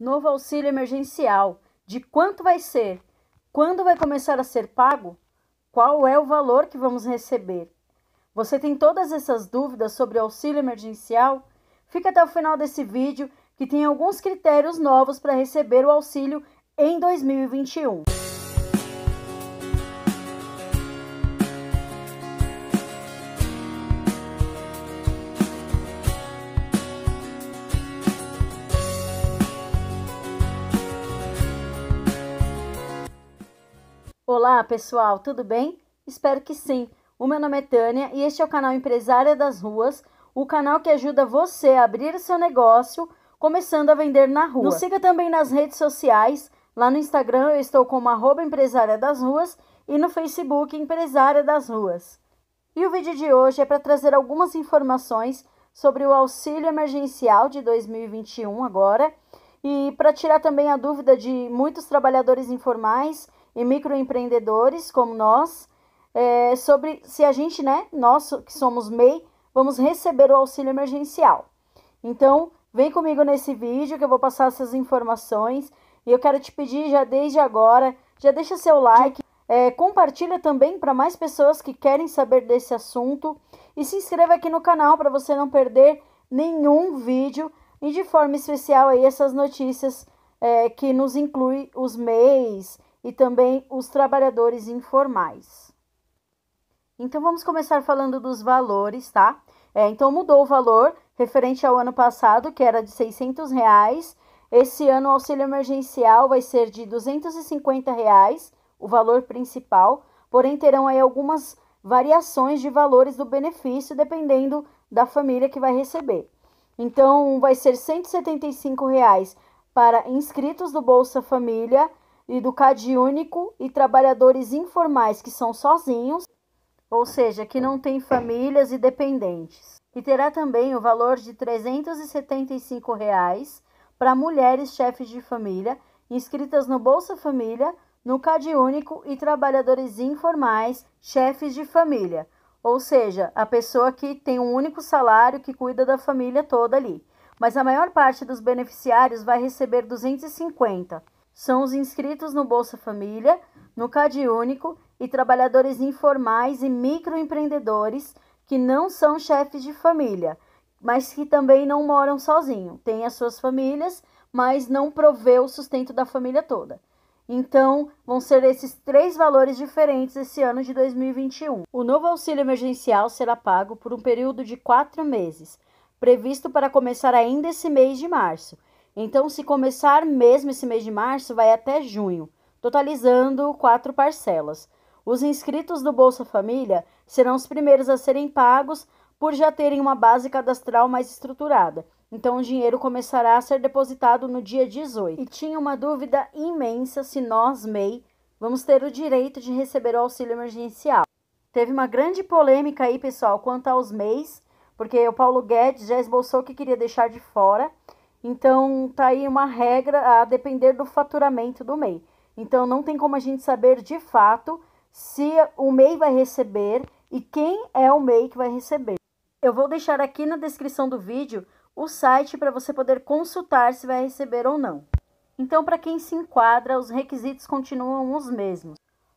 novo auxílio emergencial, de quanto vai ser, quando vai começar a ser pago, qual é o valor que vamos receber. Você tem todas essas dúvidas sobre o auxílio emergencial? Fica até o final desse vídeo que tem alguns critérios novos para receber o auxílio em 2021. Olá, pessoal, tudo bem? Espero que sim. O meu nome é Tânia e este é o canal Empresária das Ruas, o canal que ajuda você a abrir seu negócio começando a vender na rua. Nos siga também nas redes sociais. Lá no Instagram eu estou como arroba empresária das ruas e no Facebook Empresária das Ruas. E o vídeo de hoje é para trazer algumas informações sobre o auxílio emergencial de 2021 agora e para tirar também a dúvida de muitos trabalhadores informais e microempreendedores como nós, é, sobre se a gente, né, nós que somos MEI, vamos receber o auxílio emergencial. Então, vem comigo nesse vídeo que eu vou passar essas informações e eu quero te pedir já desde agora, já deixa seu like, é, compartilha também para mais pessoas que querem saber desse assunto e se inscreva aqui no canal para você não perder nenhum vídeo e de forma especial aí essas notícias é, que nos inclui os MEIs, e também os trabalhadores informais. Então vamos começar falando dos valores, tá? É, então mudou o valor referente ao ano passado, que era de 600 reais. Esse ano o auxílio emergencial vai ser de 250 reais, o valor principal. Porém terão aí algumas variações de valores do benefício dependendo da família que vai receber. Então vai ser 175 reais para inscritos do Bolsa Família e do Único e trabalhadores informais que são sozinhos, ou seja, que não têm famílias e dependentes. E terá também o valor de R$ 375,00 reais para mulheres chefes de família inscritas no Bolsa Família, no CadÚnico e trabalhadores informais chefes de família, ou seja, a pessoa que tem um único salário que cuida da família toda ali. Mas a maior parte dos beneficiários vai receber 250 são os inscritos no Bolsa Família, no CadÚnico e trabalhadores informais e microempreendedores que não são chefes de família, mas que também não moram sozinho, têm as suas famílias, mas não provê o sustento da família toda. Então, vão ser esses três valores diferentes esse ano de 2021. O novo auxílio emergencial será pago por um período de quatro meses, previsto para começar ainda esse mês de março então, se começar mesmo esse mês de março, vai até junho, totalizando quatro parcelas. Os inscritos do Bolsa Família serão os primeiros a serem pagos por já terem uma base cadastral mais estruturada. Então, o dinheiro começará a ser depositado no dia 18. E tinha uma dúvida imensa se nós, MEI, vamos ter o direito de receber o auxílio emergencial. Teve uma grande polêmica aí, pessoal, quanto aos MEIs, porque o Paulo Guedes já esboçou que queria deixar de fora então, tá aí uma regra a depender do faturamento do MEI. Então, não tem como a gente saber de fato se o MEI vai receber e quem é o MEI que vai receber. Eu vou deixar aqui na descrição do vídeo o site para você poder consultar se vai receber ou não. Então, para quem se enquadra, os requisitos continuam os mesmos.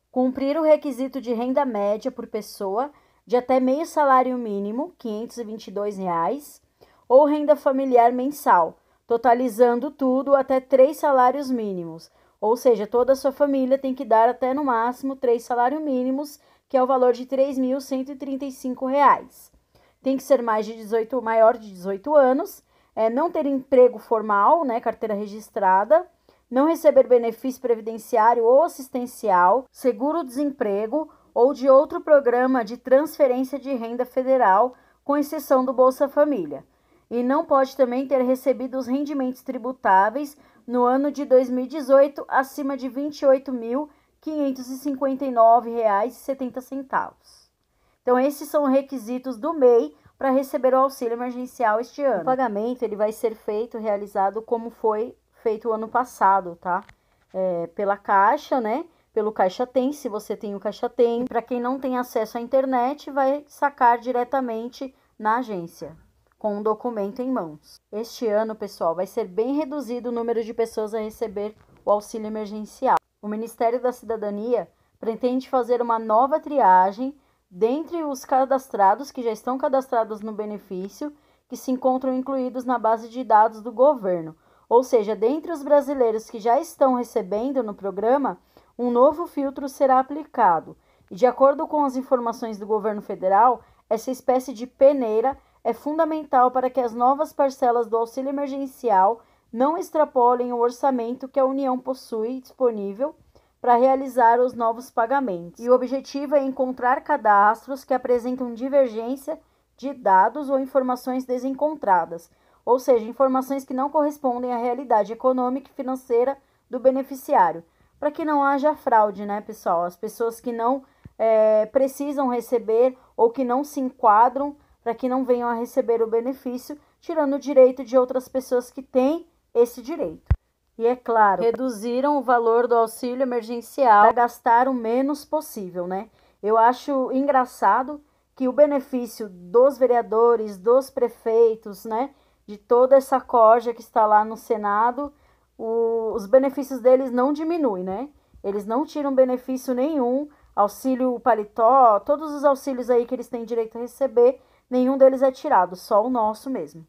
Cumprir o requisito de renda média por pessoa de até meio salário mínimo, R$ 522, reais, ou renda familiar mensal, totalizando tudo até três salários mínimos. Ou seja, toda a sua família tem que dar até no máximo três salários mínimos, que é o valor de R$ 3.135. Tem que ser mais de 18, maior de 18 anos, é, não ter emprego formal, né, carteira registrada, não receber benefício previdenciário ou assistencial, seguro-desemprego ou de outro programa de transferência de renda federal, com exceção do Bolsa Família e não pode também ter recebido os rendimentos tributáveis no ano de 2018 acima de R$ 28.559,70. Então esses são requisitos do MEI para receber o auxílio emergencial este ano. O pagamento ele vai ser feito, realizado como foi feito o ano passado, tá? É, pela Caixa, né? Pelo Caixa Tem, se você tem o Caixa Tem. Para quem não tem acesso à internet, vai sacar diretamente na agência com um documento em mãos. Este ano, pessoal, vai ser bem reduzido o número de pessoas a receber o auxílio emergencial. O Ministério da Cidadania pretende fazer uma nova triagem dentre os cadastrados que já estão cadastrados no benefício, que se encontram incluídos na base de dados do governo. Ou seja, dentre os brasileiros que já estão recebendo no programa, um novo filtro será aplicado. E de acordo com as informações do governo federal, essa espécie de peneira é fundamental para que as novas parcelas do auxílio emergencial não extrapolem o orçamento que a União possui disponível para realizar os novos pagamentos. E o objetivo é encontrar cadastros que apresentam divergência de dados ou informações desencontradas, ou seja, informações que não correspondem à realidade econômica e financeira do beneficiário, para que não haja fraude, né, pessoal? As pessoas que não é, precisam receber ou que não se enquadram para que não venham a receber o benefício, tirando o direito de outras pessoas que têm esse direito. E é claro, reduziram o valor do auxílio emergencial para gastar o menos possível, né? Eu acho engraçado que o benefício dos vereadores, dos prefeitos, né, de toda essa corja que está lá no Senado, o, os benefícios deles não diminuem, né? Eles não tiram benefício nenhum, auxílio paletó, todos os auxílios aí que eles têm direito a receber, nenhum deles é tirado, só o nosso mesmo.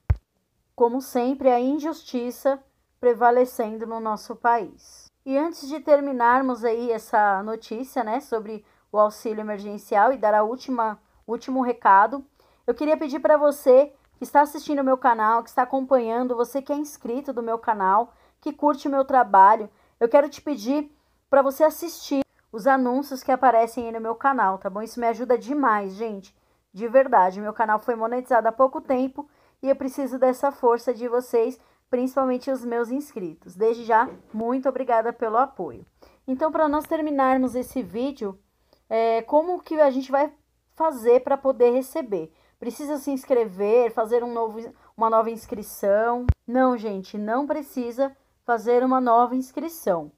Como sempre, a injustiça prevalecendo no nosso país. E antes de terminarmos aí essa notícia, né, sobre o auxílio emergencial e dar a última último recado, eu queria pedir para você que está assistindo o meu canal, que está acompanhando, você que é inscrito do meu canal, que curte o meu trabalho, eu quero te pedir para você assistir os anúncios que aparecem aí no meu canal, tá bom? Isso me ajuda demais, gente. De verdade, meu canal foi monetizado há pouco tempo e eu preciso dessa força de vocês, principalmente os meus inscritos. Desde já, muito obrigada pelo apoio. Então, para nós terminarmos esse vídeo, é, como que a gente vai fazer para poder receber? Precisa se inscrever, fazer um novo, uma nova inscrição? Não, gente, não precisa fazer uma nova inscrição.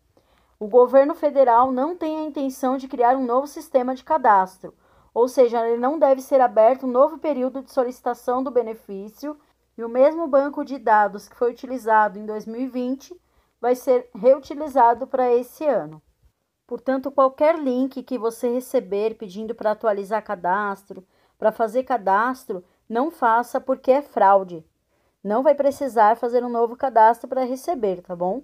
O governo federal não tem a intenção de criar um novo sistema de cadastro ou seja, ele não deve ser aberto um novo período de solicitação do benefício e o mesmo banco de dados que foi utilizado em 2020 vai ser reutilizado para esse ano. Portanto, qualquer link que você receber pedindo para atualizar cadastro, para fazer cadastro, não faça porque é fraude. Não vai precisar fazer um novo cadastro para receber, tá bom?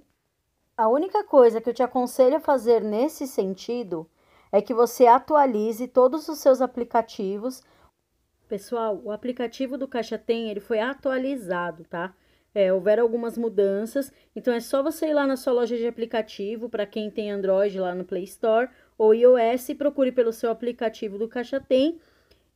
A única coisa que eu te aconselho a fazer nesse sentido é que você atualize todos os seus aplicativos. Pessoal, o aplicativo do Caixa Tem, ele foi atualizado, tá? É, houveram algumas mudanças, então é só você ir lá na sua loja de aplicativo, para quem tem Android lá no Play Store ou iOS, procure pelo seu aplicativo do Caixa Tem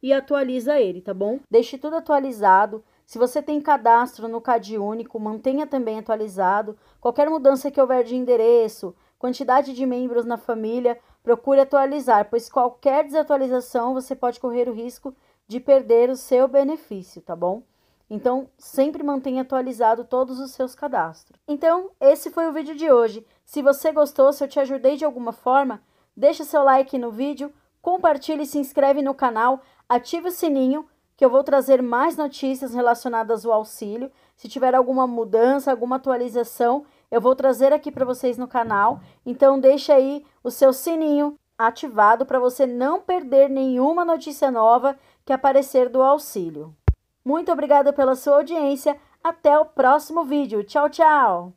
e atualiza ele, tá bom? Deixe tudo atualizado. Se você tem cadastro no CAD único, mantenha também atualizado. Qualquer mudança que houver de endereço, quantidade de membros na família, Procure atualizar, pois qualquer desatualização você pode correr o risco de perder o seu benefício, tá bom? Então, sempre mantenha atualizado todos os seus cadastros. Então, esse foi o vídeo de hoje. Se você gostou, se eu te ajudei de alguma forma, deixa seu like no vídeo, compartilhe e se inscreve no canal, ative o sininho que eu vou trazer mais notícias relacionadas ao auxílio. Se tiver alguma mudança, alguma atualização, eu vou trazer aqui para vocês no canal. Então deixa aí o seu sininho ativado para você não perder nenhuma notícia nova que aparecer do auxílio. Muito obrigada pela sua audiência. Até o próximo vídeo. Tchau, tchau!